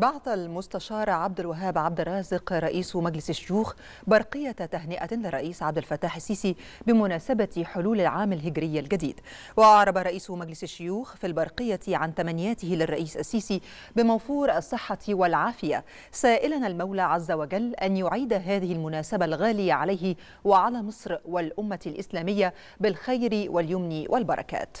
بعث المستشار عبد الوهاب عبد الرازق رئيس مجلس الشيوخ برقية تهنئة للرئيس عبد الفتاح السيسي بمناسبة حلول العام الهجري الجديد وأعرب رئيس مجلس الشيوخ في البرقية عن تمنياته للرئيس السيسي بموفور الصحة والعافية سائلا المولى عز وجل أن يعيد هذه المناسبة الغالية عليه وعلى مصر والأمة الإسلامية بالخير واليمن والبركات